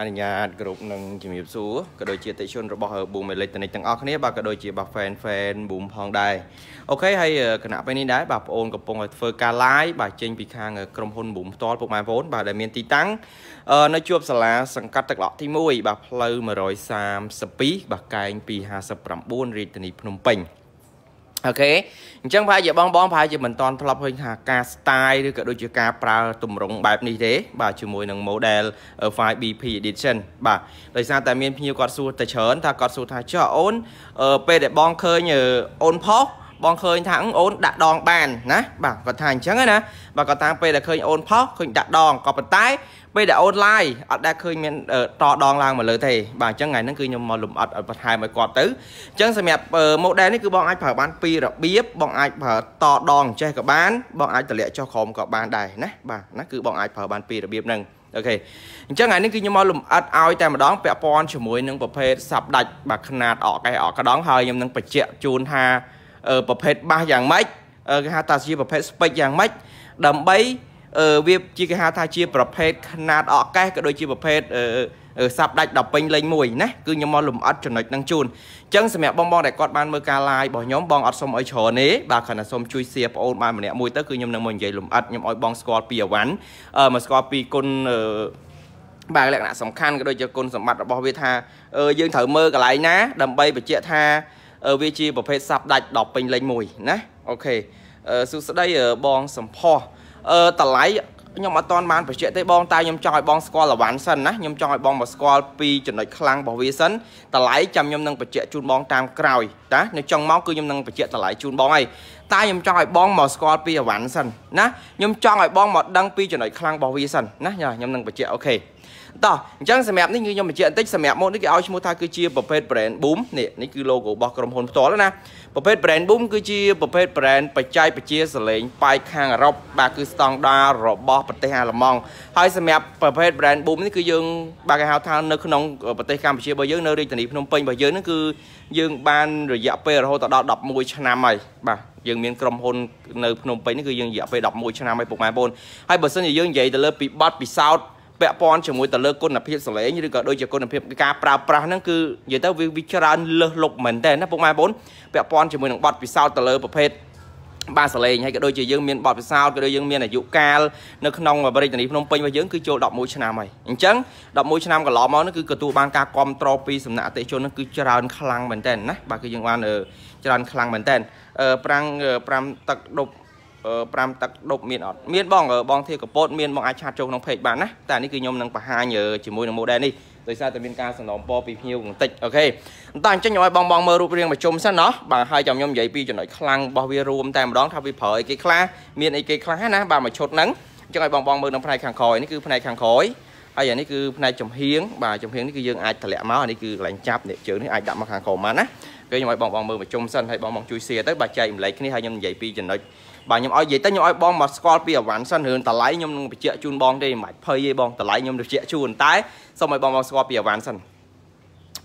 អនុញ្ញាតគ្រប់នឹងជំរាបសួរក៏ដូចជាអតិជនរបស់ Boom Electronic ទាំងអស់គ្នាបាទក៏ដូចជាបាទ fan fan Boom ផងដែរអូខេហើយគណៈពេលនេះដែរបាទបងអូនកំពុងតែធ្វើការ live បាទចេញពីខាង ក្រុមហ៊ុន Boom ផ្ទាល់ពុកម៉ែបងអូនបាទដែលមានទីតាំងនៅជួបសាលា សង្កាត់ទឹកឡក់ទី1បាទផ្លូវ132បាទកែង259រាជធានីភ្នំពេញអូខេអញ្ចឹងប្រហែលជាបងបងប្រហែលជាមិនតន់ធ្លាប់ឃើញថាការ style ឬក៏ដូចជាការប្រើទម្រង់បែបនេះទេបាទជាមួយនឹង model 5BP edition បាទដោយសារតែមានភ្ញៀវគាត់សួរតែច្រើន ថាគាត់សួរថាចុះអូនពេលដែលបងឃើញអូនផុសបងឃើញថាអូនដាក់ដងបានណាបាទគាត់ថាអញ្ចឹងណាបាទគាត់តាមពេលដែលឃើញអូនផុសឃើញដាក់ដងក៏ប៉ុន្តែពេលដែលអូនឡាយអត់ដែលឃើញមានតដងឡើងមកលើទេបាទអញ្ចឹងថ្ងៃហ្នឹងគឺខ្ញុំមកលំអិតឲ្យបន្ថែមឲ្យគាត់ទៅអញ្ចឹងសម្រាប់ model នេះគឺបងអាចប្រើបានពីររបៀបបងអាចប្រើតដងចេះក៏បានបងអាចទម្លាក់ចុះក្រោមក៏បានដែរណាបាទណាគឺបងអាចប្រើបានពីររបៀបហ្នឹងអូខេអញ្ចឹងថ្ងៃនេះគឺខ្ញុំមកលំអិតឲ្យតែម្ដងពាក់ព័ន្ធជាមួយនឹងប្រភេទសាប់ដាច់បាទຂະຫນាតអកកេះអកកដងហើយខ្ញុំនឹងបញ្ជាក់ជូនថាប្រភេទបាសយ៉ាងម៉េចគេហៅថាជាប្រភេទស្ពេចយ៉ាងម៉េចដើម្បីវាជាគេហៅថាជា ប្រភេទຂະຫນាតអកេសក៏ដូចជាប្រភេទសាប់ដាច់ដល់ពេញលេងមួយណាគឺខ្ញុំមកលំអិតចំណុចហ្នឹងជូនអញ្ចឹងសម្រាប់បងបងដែលគាត់បានមើលការ live របស់ខ្ញុំបងអត់សុំអីច្រើនទេបាទគ្រាន់តែសុំជួយ share ប្អូនបានម្នាក់មួយទៅគឺខ្ញុំនឹងមកនិយាយលំអិតខ្ញុំឲ្យបងស្គាល់ពីអវ៉ាន់មកស្គាល់ពីគុណបាទលក្ខណៈសំខាន់ក៏ដូចជាគុណសម្បត្តិរបស់វាថា យើងត្រូវមើលកន្លែងណាដើម្បីបញ្ជាក់ថាវាជាប្រភេទសัพท์ដាច់ដល់ពេញលេងមួយណាអូខេសួស្តីបងសំផស្សតម្លៃខ្ញុំអត់តាន់បានបញ្ជាក់ទេបងតែខ្ញុំចង់ឲ្យបង ស្គាល់លវ៉ាន់សិនណាខ្ញុំចង់ឲ្យបងមកស្គាល់ពីចំណុចខ្លាំងរបស់វាសិនតម្លៃចាំខ្ញុំនឹងបញ្ជាក់ជូនបងតាមក្រោយតានៅចុងមកគឺខ្ញុំនឹងបញ្ជាក់តម្លៃជូនបងហើយតែខ្ញុំចង់ឲ្យបងមកស្គាល់ពីអវ៉ាន់សិនណាខ្ញុំចង់ឲ្យបងមកដឹងពីចំណុចខ្លាំងរបស់វាសិនណាខ្ញុំនឹងបញ្ជាក់អូខេតោះអញ្ចឹងសម្រាប់នេះគឺខ្ញុំបញ្ជាក់បន្តិចសម្រាប់ម៉ូតនេះគេឲ្យឈ្មោះថាគឺជាប្រភេទ brand boom នេះនេះគឺ logo របស់ក្រុមហ៊ុនផ្ទាល់ណាប្រភេទ brand boom គឺជាប្រភេទ brand បច្ចេកវិទ្យាសលេងប៉ែកខាងអឺរ៉ុបបាទគឺស្តង់ដាររបស់ប្រទេសអាល្លឺម៉ង់ហើយសម្រាប់ប្រភេទ brand boom នេះគឺយើងបាទគេហៅថានៅក្នុងប្រទេសកម្ពុជារបស់យើងនៅរាជធានីភ្នំពេញរបស់យើងហ្នឹងគឺ យើងបានរយៈពេលរហូតដល់11ឆ្នាំហើយបាទយើងមានក្រុមហ៊ុននៅភ្នំពេញនេះគឺយើងរយៈពេល11ឆ្នាំហើយពុកម៉ែបងប្អូនហើយបើសិនជាយើងនិយាយទៅលើពីប័ណ្ណពិសោធន៍ពាក់ព័ន្ធជាមួយទៅលើគុណភាពសម្លេងឬក៏ដូចជាគុណភាពការប្រើប្រាស់ហ្នឹងគឺនិយាយទៅវាវាច្រើនលើសលុបមែនតើណាពុកម៉ែបងប្អូនពាក់ព័ន្ធជាមួយនឹងបទពិសោធន៍ទៅលើប្រភេទបាទសលេងហើយក៏ដូចជាយើងមានបទពិសោធន៍ក៏ដូចយើងមានអាយុកាលនៅក្នុងបរិយានីភ្នំពេញរបស់យើងគឺចូល11ឆ្នាំហើយអញ្ចឹង11ឆ្នាំកន្លងមកនេះគឺទទួលបានការគ្រប់គ្រងពីសំណាក់អតិជននោះគឺច្រើន ខ្លាំងមែនតើណាបាទគឺយើងបាន ច្រើនខ្លាំងមែនតើ5 5ទឹកដប់5ទឹកដប់មានអត់មានបងបងធាកពតមានបងអាចឆាតចូលក្នុង page បានណាតែនេះគឺខ្ញុំនឹងបង្ហាញជាមួយនឹង model នេះដោយសារតែមានការសំឡំពពីភ្ញៀវបន្តិចអូខេតែអញ្ចឹងខ្ញុំឲ្យបងបងមើលរូបរាងប្រជុំសិនណោះបាទហើយចាំខ្ញុំនិយាយពីចំណុចខ្លាំងរបស់វារួមតែម្ដងថាវាប្រើអីគេខ្លះមានអីគេខ្លះណាបាទមួយឈុតហ្នឹងអញ្ចឹងឲ្យបងបងមើលនៅផ្នែកខាងក្រោយនេះគឺផ្នែកខាងក្រោយហើយអានេះគឺផ្នែកចំហៀងបាទចំហៀងនេះគឺយើងអាចតម្លាក់មកអានេះគឺកន្លែងចាប់នេះជើងនេះអាចដាក់មកខាងក្រោមបានណាគេខ្ញុំឲ្យបងបងមើលប្រជុំសិនហើយបងបងជួយ share ទៅបាទចែករំលែកគ្នាហើយខ្ញុំនិយាយពីចំណុចបាទខ្ញុំឲ្យនិយាយទៅខ្ញុំឲ្យបងមកស្គាល់ពីអវ៉ាន់សិនរឿងតម្លៃខ្ញុំនឹងបញ្ជាក់ជូនបងទេមិនបាច់ភ័យទេបងតម្លៃខ្ញុំនឹងបញ្ជាក់ជូនតែសូមឲ្យបងមកស្គាល់ពីអវ៉ាន់សិន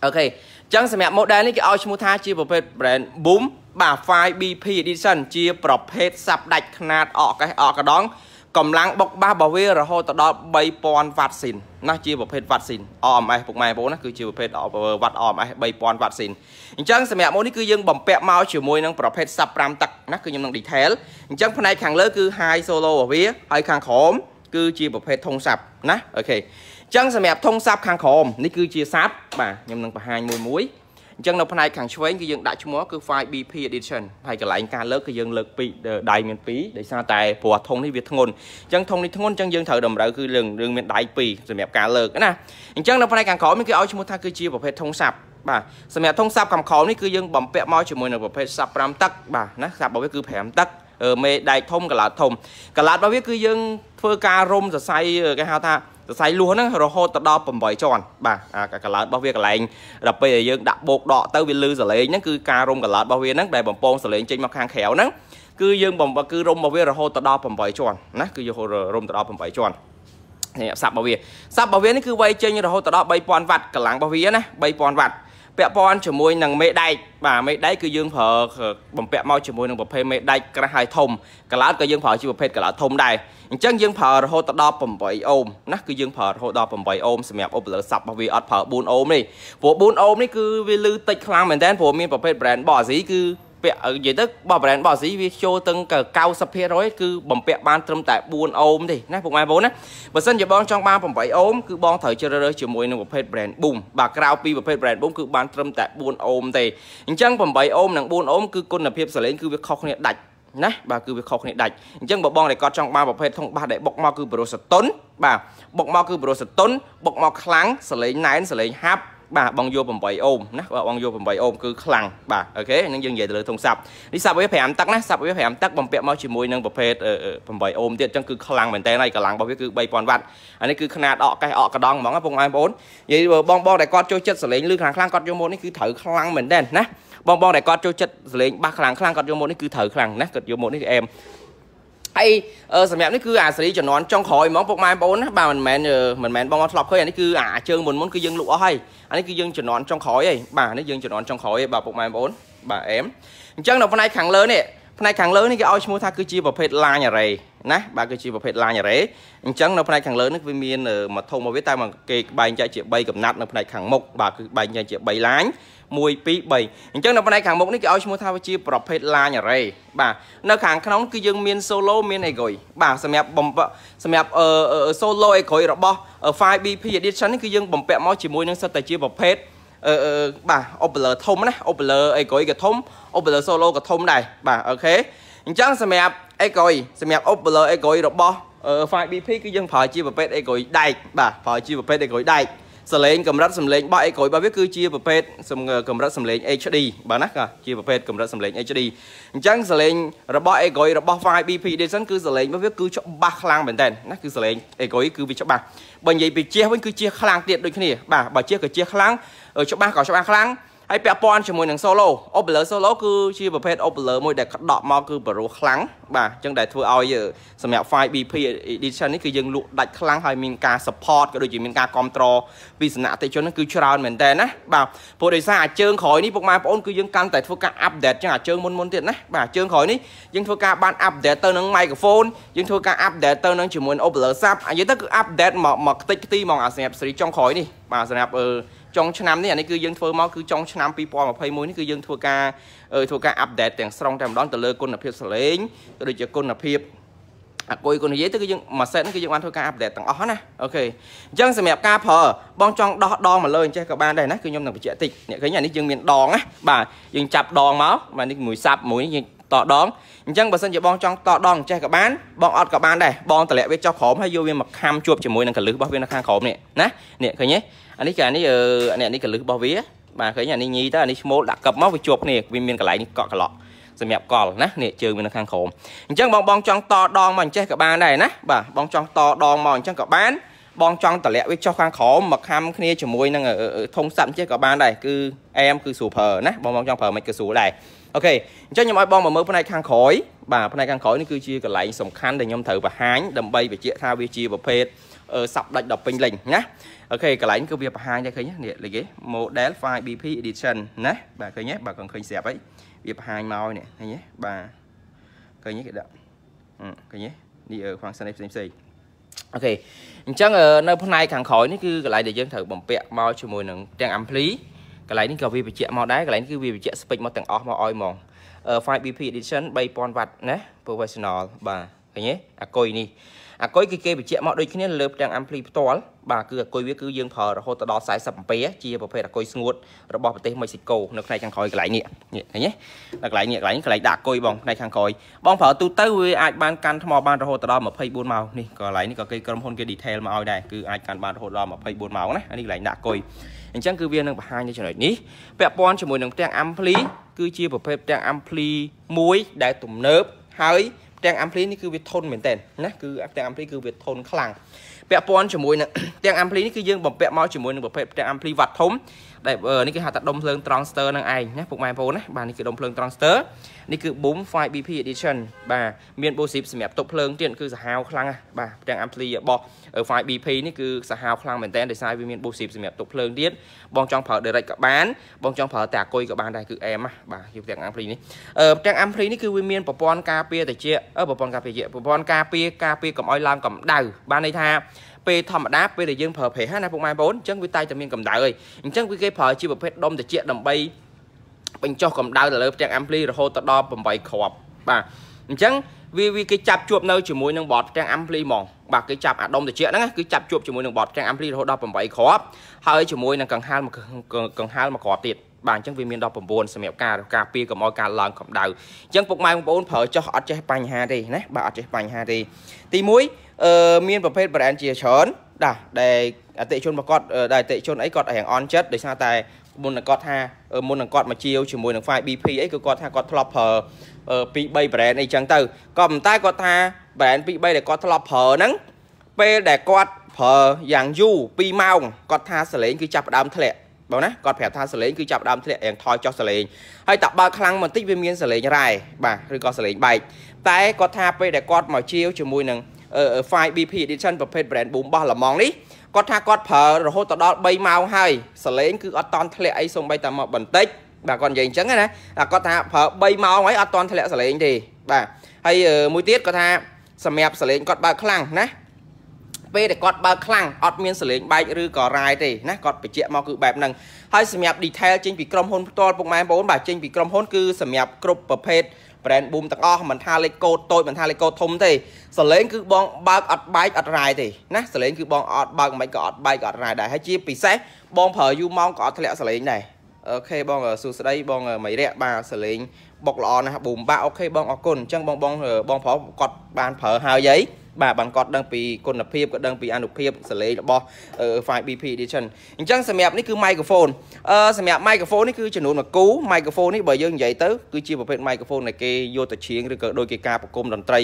អូខេអញ្ចឹងសម្រាប់ model នេះគេឲ្យឈ្មោះថាជា ប្រភេទ brand Boom បាទ 5BP Edition ជាប្រភេទសាប់ដាច់ຂະຫນាតអកកេះអកកដងកម្លាំងបុកបាសរបស់វារហូតទៅដល់3000វ៉ាត់ស៊ីនណាជាប្រភេទវ៉ាត់ស៊ីន RMS ពុកម៉ែបងប្អូនណាគឺជាប្រភេទវ៉ាត់ RMS 3000វ៉ាត់ស៊ីនអញ្ចឹងសម្រាប់ម៉ូនេះគឺយើងបំពាក់មកជាមួយនឹងប្រភេទសាប់5ទឹកណាគឺខ្ញុំនឹង detail អញ្ចឹងផ្នែកខាងលើគឺ high solo របស់វាហើយខាងក្រោមគឺជាប្រភេទធុងសាប់ណាអូខេអញ្ចឹងសម្រាប់ធុងសាប់ខាងក្រោមនេះគឺជាសាប់បាទខ្ញុំនឹងបង្ហាញមួយមួយអញ្ចឹងនៅផ្នែកខាងឆ្វេងគឺយើងដាក់ឈ្មោះគឺ file BP edition ហើយកន្លែងការលើកគឺយើងលើកពីដៃមាន2ដោយសារតែព្រោះធុងនេះវាធ្ងន់អញ្ចឹងធុងនេះធ្ងន់អញ្ចឹងយើងត្រូវតម្រូវគឺរឿងរឿងមានដៃ2សម្រាប់ការលើកណាអញ្ចឹងនៅផ្នែកខាងក្រោមនេះគឺឲ្យឈ្មោះថាគឺជាប្រភេទធុងសាប់បាទសម្រាប់ធុងសាប់កំខោនេះគឺយើងបំពាក់មកជាមួយនឹងប្រភេទសាប់5ទឹកបាទណាសាប់របស់វាគឺ5ទឹកមេដែកធំកាឡាតធំកាឡាតរបស់វាគឺយើងធ្វើការរុំសរសៃគេហៅថាសរសៃលួសហ្នឹងរហូតទៅដល់8ជាន់បាទអាកឡោតរបស់វាកន្លែងដល់ពេលដែលយើងដាក់បោកដកទៅវាលឺសលេងហ្នឹងគឺការរុំកឡោតរបស់វាហ្នឹងដែលបំពងសលេងចេញមកខាងក្រៅហ្នឹងគឺយើងបំគឺរុំរបស់វារហូតទៅដល់8ជាន់ណាគឺយករុំទៅដល់8ជាន់នេះសាប់របស់វាសាប់របស់វានេះគឺវាយចេញរហូតទៅដល់3000វ៉ាត់កម្លាំងរបស់វាណា3000វ៉ាត់ពាក់ព័ន្ធជាមួយនឹងមេដែកបាទមេដែកគឺយើងប្រើបំពាក់មកជាមួយនឹងប្រភេទមេដែកក្រាស់ហើយធំកាឡោតក៏យើងប្រើជាប្រភេទកាឡោតធំដែរអញ្ចឹងយើងប្រើរហូតដល់8អូមណាគឺយើងប្រើរហូតដល់8អូមសម្រាប់ឧបករណ៍សាប់របស់វាអត់ប្រើ4អូមនេះព្រោះ4អូមនេះគឺវាលឺតិចខ្លាំងមែនតើព្រោះមានប្រភេទ brand របស់អាស៊ីគឺពាក់និយាយទៅបោះ brand បោះអាស៊ីវាចូលទាំង90%គឺបំពាក់បាន ត្រឹមតែ4អូមទេណាពុកម៉ែបងណាបើសិនជាបងចង់បាន8អូមគឺបងត្រូវជ្រើសរើសជាមួយនឹងប្រភេទ brand boom បាទក្រៅពីប្រភេទ brand boom គឺបានត្រឹមតែ4អូមទេអញ្ចឹង8អូមនិង4អូមគឺគុណភាពសលេងគឺវាខុសគ្នាដាច់ណាបាទគឺវាខុសគ្នាដាច់អញ្ចឹងបើបងដែលគាត់ចង់បានប្រភេទធុងបាសដែលបុកមក គឺប្រូសតុនបាទបុកមកគឺប្រូសតុនបុកមកខ្លាំងសលេងណែនសលេងហាប់បាទបងយក8អូមណាបាទបងយក8អូមគឺខ្លាំងបាទអូខេនឹងយើងនិយាយទៅលើធុងសាប់នេះសាប់វា5ទឹកណាសាប់វា5ទឹកបំពាក់មកជាមួយនឹងប្រភេទ8អូមទៀតអញ្ចឹងគឺខ្លាំងមែនតើហើយកម្លាំងរបស់វាគឺ3000វ៉ាត់អានេះគឺຂະຫນាតអកកេះអកកដងហ្មងណាបងប្អូននិយាយបងបងដែលគាត់ចូលចិត្តសលេងលឺខ្លាំងខ្លាំងគាត់យកមកនេះគឺត្រូវខ្លាំងមែនតើណាបងបងដែលគាត់ចូលចិត្តសលេងបាសខ្លាំងខ្លាំងគាត់យកមកនេះគឺត្រូវខ្លាំងណាគាត់យកមកនេះគឺអែមហើយសម្រាប់នេះគឺអាសេរីជំនាន់ចុងក្រោយហ្មងពុកម៉ែបងប្អូនណាបាទមិនមែនមិនមែនបងធ្លាប់ឃើញអានេះគឺអាជើងមុនមុនគឺយើងលក់អស់ហើយអានេះគឺយើងជំនាន់ចុងក្រោយហើយបាទនេះយើងជំនាន់ចុងក្រោយហើយបាទពុកម៉ែបងប្អូនបាទអែមអញ្ចឹងនៅផ្នែកខាងលើនេះផ្នែកខាងលើនេះគេឲ្យឈ្មោះថាគឺជាប្រភេទ line array ណាបាទគឺជាប្រភេទ line array អញ្ចឹងនៅផ្នែកខាងលើនេះវាមានមកធំមកវាតែមកគេបែងចែកជា3កំណាត់នៅផ្នែកខាងមុខបាទគឺបែងចែកជា3 line 1 2 3អញ្ចឹងនៅផ្នែកខាងមុខនេះគេឲ្យឈ្មោះថាវាជាប្រភេទ line array បាទនៅ ខាងក្នុងគឺយើងមាន solo មាន egoy បាទសម្រាប់បំសម្រាប់ solo egoy របស់ 5BP edition នេះគឺយើងបំពាក់មកជាមួយនឹងសិតតែជាប្រភេទអឺបាទ Opler ធំណា Opler Egoy ក៏ធំ Opler Solo ក៏ធំដែរបាទអូខេអញ្ចឹងសម្រាប់ Ecoy សម្រាប់ uploader Ecoy របស់ file BP គឺយើងប្រើជាប្រភេទ Ecoy ដែកបាទប្រើជាប្រភេទ Ecoy ដែកសលេងកម្រិតសំឡេងរបស់ Ecoy របស់វាគឺជាប្រភេទកម្រិតសំឡេង HD បាទណាជាប្រភេទកម្រិតសំឡេង HD អញ្ចឹងសលេងរបស់ Ecoy របស់ Fire BP Edition គឺសលេងរបស់វាគឺច្បាស់ខ្លាំងមែនតើណាគឺសលេង Ecoy គឺវាច្បាស់បើនិយាយពីជះវិញគឺជះខ្លាំងទៀតដូចគ្នាបាទបើជះក៏ជះខ្លាំងច្បាស់ក៏ច្បាស់ខ្លាំងហើយពាក់ព័ន្ធជាមួយនឹង solo opeler solo គឺជាប្រភេទ opeler មួយដែលក្តក់មកគឺបរោះខ្លាំងបាទអញ្ចឹងដែលធ្វើឲ្យសម្រាប់ file BP edition នេះគឺយើងលក់ដាច់ខ្លាំងហើយមានការ support ក៏ដូចជាមានការគ្រប់គ្រងពីសំណាក់អតិថិជនហ្នឹងគឺច្រើនមែនតើណាបាទព្រោះដោយសារអាជើងក្រោយនេះពុកម៉ែបងប្អូនគឺយើងកាន់តែធ្វើការ update ចឹងអាជើងមុនមុនទៀតណាបាទអាជើងក្រោយនេះយើងធ្វើការបាន update ទៅនឹង microphone យើងធ្វើការ update ទៅនឹងជាមួយ opeler sub និយាយទៅគឺ update មកមកខ្ទេចខ្ទីមកអាសម្រាប់ស៊េរីចុងក្រោយនេះបាទសម្រាប់អឺចុងឆ្នាំនេះអានេះគឺយើងធ្វើមកគឺចុងឆ្នាំ2021នេះគឺយើងធ្វើការធ្វើការអាប់ដេតទាំងស្រុងតែម្ដងទៅលើគុណភាពសលេងក៏ដូចជាគុណភាពអកុយគុណនិយាយទៅគឺយើងមួយសេតគឺយើងបានធ្វើការអាប់ដេតទាំងអស់ណាអូខេអញ្ចឹងសម្រាប់ការប្រើបងចង់ដោះដងមកលើអញ្ចេះក៏បានដែរណាគឺខ្ញុំនឹងបញ្ជាក់តិចអ្នកឃើញអានេះយើងមានដងណាបាទយើងចាប់ដងមកបាទនេះមួយសាប់មួយយើងតដងអញ្ចឹងបើសិនជាបងចង់តដងចេះក៏បានបងអត់ក៏បានដែរបងតម្លាក់វាចុះក្រោមហើយយកវាមកខាំជួបជាមួយនឹងកលឹះរបស់វានៅខាងក្រោមនេះណានេះឃើញទេអានេះកានេះអឺនេះអានេះកលឹះរបស់វាបាទឃើញអានេះញីទៅអានេះឈ្មោលដាក់កឹបមកវាជាប់គ្នាវាមានកន្លែងនេះកក់ក្លោសម្រាប់កលណានេះជើងវានៅខាងក្រោមអញ្ចឹងបងបងចង់តដងមកអញ្ចេះក៏បានដែរណាបាទបងចង់តដងមកអញ្ចឹងក៏បានបងចង់តម្លាក់វាចុះខាងក្រោមមកខាំគ្នាជាមួយនឹងធុងសັບអញ្ចេះក៏បានដែរគឺអែមគឺស្រួលប្រើណាបងបងចង់ប្រើមិនគឺស្រួលដែរអូខេអញ្ចឹងខ្ញុំឲ្យបងមកមើលផ្នែកខាងក្រោយបាទផ្នែកខាងក្រោយនេះគឺជាកន្លែងសំខាន់ដែលខ្ញុំត្រូវបង្ហាញដើម្បីបញ្ជាក់ថាវាជាប្រភេទសັບដាច់ដល់ពេញលេញណាអូខេកន្លែងគឺវាបង្ហាញដែរឃើញនេះលេខគេ model 5BP edition ណាបាទឃើញទេបាទកងឃើញស្រាប់ហើយវាបង្ហាញមកនេះឃើញទេបាទឃើញទេគេដាក់ឃើញទេនេះ function ផ្សេងផ្សេងអូខេអញ្ចឹងនៅផ្នែកខាងក្រោយនេះគឺកន្លែងដែលយើងត្រូវបំពាក់មកជាមួយនឹងទាំង ampli កន្លែងនេះក៏វាបញ្ជាក់មកដែរកន្លែងនេះគឺវាបញ្ជាក់ស្ពេចមកទាំងអស់មកឲ្យហ្មង 5BP edition 3000W ណា professional បាទឃើញទេអាគុយនេះអាគុយគឺគេបញ្ជាក់មកដូចគ្នាលើផ្ទាំង ampli ផ្ទាល់បាទគឺអាគុយវាគឺយើងប្រើរហូតដល់40 ampere ជាប្រភេទអាគុយស្ងួតរបស់ប្រទេសមិចស៊ីកូនៅផ្នែកខាងក្រោយកន្លែងនេះនេះឃើញទេនៅកន្លែងនេះកន្លែងកន្លែងដាក់អាគុយបងផ្នែកខាងក្រោយបងប្រើទូទៅវាអាចបានកាន់ថ្មបានរហូតដល់24ម៉ោងនេះកន្លែងនេះក៏គេក្រុមហ៊ុនគេ detail មកឲ្យដែរគឺអាចកាន់បានរហូតដល់24ម៉ោងណាអានេះកន្លែងដាក់អាគុយអញ្ចឹងគឺវានឹងបង្ហាញនៅចំណុចនេះពាក់ព័ន្ធជាមួយនឹងផ្ទាំងអាំភ្លីគឺជាប្រភេទផ្ទាំងអាំភ្លី មួយដែលទំនើបហើយផ្ទាំងអាំភ្លីនេះគឺវាធន់មែនតើណាគឺផ្ទាំងអាំភ្លីគឺវាធន់ខ្លាំងពាក់ព័ន្ធជាមួយនឹងទាំងអាំភ្លីនេះគឺយើងបំពាក់មកជាមួយនឹងប្រភេទទាំងអាំភ្លីវ៉ាត់ធំដែលនេះគេហៅថាដុំភ្លើង transistor នឹងឯងណាពុកម៉ែបងប្អូនណាបាទនេះគឺដុំភ្លើង transistor នេះគឺ Boom 5BP edition បាទមាន Bose សម្រាប់តុបភ្លើងទៀតគឺសាហាវខ្លាំងណាស់បាទទាំងអាំភ្លីរបស់ 5BP នេះគឺសាហាវខ្លាំងមែនតើដោយសារវាមាន Bose សម្រាប់តុបភ្លើងទៀតបងចង់ប្រើ direct ក៏បានបងចង់ប្រើតែអាគុយក៏បានដែរគឺអែមណាបាទយកទាំងអាំភ្លីនេះអឺទាំងអាំភ្លីនេះគឺវាមានប្រព័ន្ធការពារតិចប្រព័ន្ធការពារតិចប្រព័ន្ធការពារការពារកុំឲ្យឡើងកម្ដៅបានន័យថាពេលធម្មតាពេលដែលយើងប្រើប្រេះណាពុកម៉ែបងប្អូនអញ្ចឹងវាតែតែមានកម្ដៅហើយអញ្ចឹងវាគេប្រើជាប្រភេទដុំត្រជាក់ដើម្បីបញ្ចុះកម្ដៅទៅលើផ្ទាំងអាំភ្លីរហូតដល់8គ្រាប់បាទអញ្ចឹងវាវាគេចាប់ជួបនៅជាមួយនឹងបតផ្ទាំងអាំភ្លីហ្មងបាទគេចាប់អាដុំត្រជាក់ហ្នឹងគឺចាប់ជួបជាមួយនឹងបតផ្ទាំងអាំភ្លីរហូតដល់8គ្រាប់ហើយជាមួយនឹងកង្ហាលមួយកង្ហាលមួយគ្រាប់ទៀតបាទអញ្ចឹងវាមាន19សម្រាប់ការការពារកុំឲ្យការឡើងកម្ដៅអញ្ចឹងពុកម៉ែបងប្អូនប្រើចោះអត់ចេះបញ្ហាទេណាបាទអត់ចេះបញ្ហាទេទី1អឺមានប្រភេទ brand ជាច្រើនដែរដែលអតិជនរបស់គាត់ដែលអតិជនអីគាត់រៀងអន់ចិត្តដោយសារតែមុននឹងគាត់ថាមុននឹងគាត់មកជាវជាមួយនឹង file BP អីគឺគាត់ថាគាត់ធ្លាប់ប្រើ2 3 brand អីចឹងទៅក៏ប៉ុន្តែគាត់ថា brand 2 3ដែលគាត់ធ្លាប់ប្រើហ្នឹងពេលដែលគាត់ប្រើយ៉ាងយូរ2ម៉ោងគាត់ថាសលេងគឺចាប់ផ្ដើមធ្លាក់បងណាគាត់ប្រាប់ថាសលេងគឺចាប់ដើមធ្លាក់រៀងថយចុះសលេងហើយតើបើខ្លាំងបន្តិចវាមានសលេងរ៉ែបាទឬក៏សលេងបែកតែគាត់ថាពេលដែលគាត់មកជាវជាមួយនឹង 5BP edition ប្រភេទ brand boom របស់ល្មងនេះគាត់ថាគាត់ប្រើរហូតដល់3ម៉ោងហើយសលេងគឺអត់តន់ធ្លាក់អីសូម្បីតែមកបន្តិចបាទគាត់និយាយអញ្ចឹងណាគាត់ថាប្រើ3ម៉ោងហើយអត់តន់ធ្លាក់សលេងទេបាទហើយមួយទៀតគាត់ថាសម្រាប់សលេងគាត់បើខ្លាំងណាពេលដែលគាត់បើកខ្លាំងអត់មានសលេងបែកឬក៏រាយទេណាគាត់បញ្ជាក់មកគឺបែបហ្នឹងហើយសម្រាប់ detail ចេញពីក្រុមហ៊ុនផ្ទាល់ពុកម៉ែបងប្អូនបាទចេញពីក្រុមហ៊ុនគឺសម្រាប់គ្រប់ប្រភេទ brand boom ទាំងអស់មិនថាលេខកូដតូចមិនថាលេខកូដធំទេសលេងគឺបងបើកអត់បែកអត់រាយទេណាសលេងគឺបងអត់បើកមិនក៏អត់បែកអត់រាយដែរហើយជាពិសេសបងប្រើយូរម៉ោងក៏អត់ធ្លាក់សលេងដែរអូខេបងសួស្ដីបងមីរៈបាទសលេងបុកល្អណាស់ប៊ូមបាក់អូខេបងអរគុណអញ្ចឹងបងបងបងប្រុសគាត់បានប្រើហើយហីបាទបានគាត់ដឹងពីគុណភាពក៏ដឹងពីអនុភាពសលេងរបស់ 5BP edition អញ្ចឹងសម្រាប់នេះគឺ microphone អឺសម្រាប់ microphone នេះគឺចំនួនមួយគូ microphone នេះបើយើងនិយាយទៅគឺជាប្រភេទ microphone ដែលគេយកទៅជាងឬក៏ដូចគេការប្រគំតន្ត្រី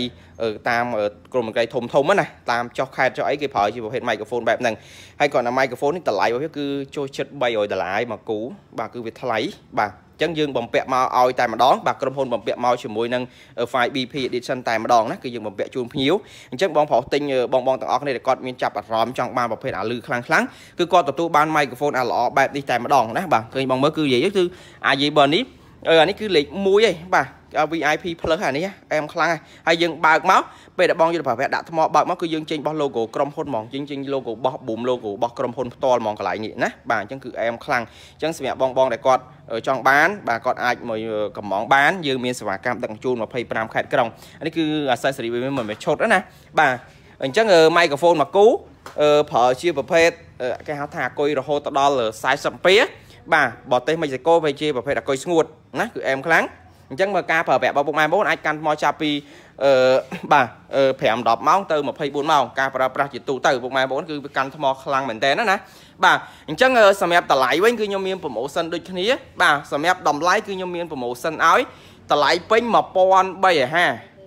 តាមក្រុមអង្គការធំធំណាតាមចុះខេតចុះអីគេប្រើជាប្រភេទ microphone បែបហ្នឹងហើយគាត់ណា microphone នេះតម្លៃរបស់វាគឺចូលចិត្ត300ដុល្លារមួយគូបាទគឺវាថ្លៃបាទចឹងយើងបំពាក់មកឲ្យតែម្ដងបាទក្រុមហ៊ុនបំពាក់មកជាមួយនឹង File BP Edition តែម្ដងណាគឺយើងបំពាក់ជូនភ្ញៀវអញ្ចឹងបងប្រុសទិញបងបងទាំងអស់គ្នាដែលគាត់មានចាប់អារម្មណ៍ចង់បានប្រភេទអាលឺខ្លាំងខ្លាំងគឺគាត់ទទួលបាន microphone អាល្អបែបនេះតែម្ដងណាបាទឃើញបងមើលគឺនិយាយគឺអាយីប៊ឺនេះអឺអានេះគឺលេខ1ឯងបាទ VIP Plus អានេះអែមខ្លាំងហើយយើងបើកមកពេលដែលបងយន្តប្រើប្រាស់ដាក់ថ្មបើកមកគឺយើងចេញបោះ logo ក្រុមហ៊ុនហ្មងយើងចេញ logo បោះ boom logo បោះក្រុមហ៊ុនផ្ទាល់ហ្មងកន្លែងនេះណាបាទអញ្ចឹងគឺអែមខ្លាំងអញ្ចឹងសម្រាប់បងបងដែលគាត់ចង់បានបាទគាត់អាចមកកម្មងបានយើងមានសេវាកម្មដឹកជញ្ជូន25ខេត្តក្រុងអានេះគឺ accessory វាមិនមែនឈុតណា បាទអញ្ចឹងមីក្រូហ្វូនមកគូប្រើជាប្រភេទគេហៅថាអគុយរហូតដល់40ពាបាទបរទេសមិចកូវាជាប្រភេទអកុយស្ងួតណាគឺអែមខ្លាំងអញ្ចឹងមើលការប្រើប្រាស់របស់ពុកម៉ែបងប្អូនអាចកាន់ថ្មចាប់ពីអឺបាទ5 10ម៉ោងទៅ24ម៉ោងការប្រើប្រាស់ជាទូទៅពុកម៉ែបងប្អូនគឺវាកាន់ថ្ម ខ្លាំងមែនតើណាបាទអញ្ចឹងសម្រាប់តម្លៃវិញគឺខ្ញុំមានប្រូម៉ូសិនដូចគ្នាបាទសម្រាប់តម្លៃគឺខ្ញុំមានប្រូម៉ូសិនឲ្យតម្លៃពេញ1350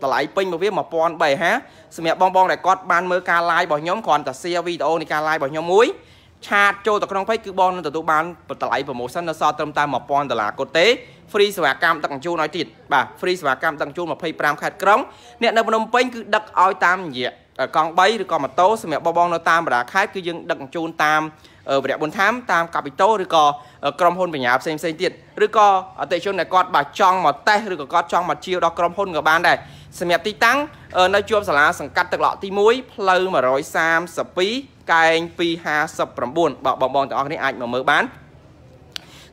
តម្លៃពេញមកវា1350សម្រាប់បងបងដែលគាត់បានមើលការ live របស់ខ្ញុំគ្រាន់តែ share វីដេអូនៃការ live របស់ខ្ញុំមួយឆាតចូលទៅក្នុងផេកគឺបងនឹងទទួលបានតម្លៃ promotion នៅសល់ត្រឹមតែ1000ដុល្លារគាត់ទេ free សេវាកម្មដឹកជញ្ជូនឲ្យទៀតបាទ free សេវាកម្មដឹកជញ្ជូន25ខេត្តក្រុងអ្នកនៅភ្នំពេញគឺដឹកឲ្យតាមរយៈកង់3ឬក៏ម៉ូតូសម្រាប់បងបងនៅតាមបណ្ដាខេត្តគឺយើង ដឹកជញ្ជូនតាមវរៈបុនធម្មតាមកាពីតូឬក៏ក្រុមហ៊ុនបញ្ញាផ្សេងផ្សេងទៀតឬក៏អតិជនដែលគាត់បាទចង់មកតេស្តឬក៏គាត់ចង់មកជាវដល់ក្រុមហ៊ុនក៏បានដែរសម្រាប់ទីតាំងនៅជាប់សាលាសង្កាត់ទឹកឡក់ទី1ផ្លូវ132កែង259បាទបងបងទាំងអស់គ្នាអាចមកមើលបាន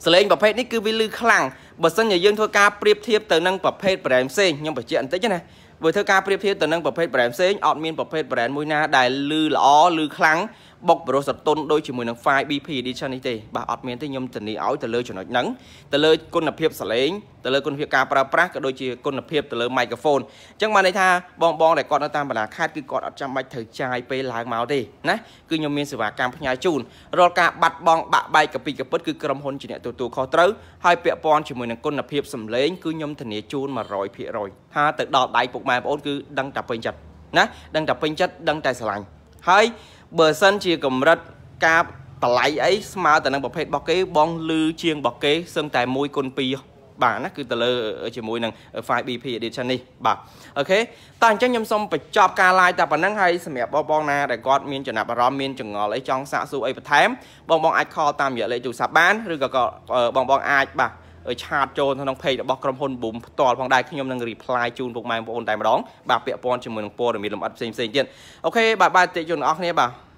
សលេងប្រភេទនេះគឺវាលឺខ្លាំងបើសិនជាយើងធ្វើការប្រៀបធៀបទៅនឹងប្រភេទប្រែមផ្សេងខ្ញុំបញ្ជាក់បន្តិចណាបើធ្វើការប្រៀបធៀបទៅនឹងប្រភេទ brand ផ្សេងអត់មានប្រភេទ brand មួយណាដែលលឺល្អលឺខ្លាំងបុកប្រុសសតុនដូចជាមួយនឹង file BP edition នេះទេបាទអត់មានទេខ្ញុំធានាឲ្យទៅលើចំណុចហ្នឹងទៅលើគុណភាពសលេងទៅលើគុណភាពការប្រើប្រាស់ក៏ដូចជាគុណភាពទៅលើ microphone អញ្ចឹងបានន័យថាបងបងដែលគាត់នៅតាមបណ្ដាខេត្តគឺគាត់អត់ចាំបាច់ត្រូវចាយពេលឡើងមកទេណាគឺខ្ញុំមានសេវាកម្មផ្ញើជូនរាល់ការបាត់បង់បាក់បែកកពីកពិតគឺក្រុមហ៊ុនជាអ្នកទទួលខុសត្រូវហើយពាក់ព័ន្ធជាមួយនឹងគុណភាពសំឡេងគឺខ្ញុំធានាជូន100%ថាទៅដល់ដៃពុកម៉ែខ្មែរបងអូនគឺដឹងតែពេញចិត្តណាដឹងតែពេញចិត្តដឹងតែស្រឡាញ់ហើយបើសិនជាកម្រិតការតម្លៃអីស្មើទៅនឹងប្រភេទរបស់គេបងលឺជាងរបស់គេសឹងតែ1គុណ2បាទណាគឺទៅលើជាមួយនឹង 5BP edition នេះបាទអូខេតើអញ្ចឹងខ្ញុំសូមបញ្ចប់ការ live តែប៉ុណ្ណឹងហើយសម្រាប់បងបងណាដែលគាត់មានចំណាប់អារម្មណ៍មានចង្អល់អីចង់សាកសួរអីបន្ថែមបងបងអាច call តាមរយៈលេខទូរស័ព្ទបានឬក៏បងបងអាចបាទឆាតចូលក្នុងเพจរបស់ក្រុមហ៊ុន Boom ផ្ទាល់ផងដែរខ្ញុំនឹង reply ជូនពុកម៉ែបងប្អូនតែម្ដងបាទពាក់ព័ន្ធជាមួយនឹងព័ត៌មានលម្អិតផ្សេងៗទៀតអូខេបាទបាទទេជនអរគ្នាបាទ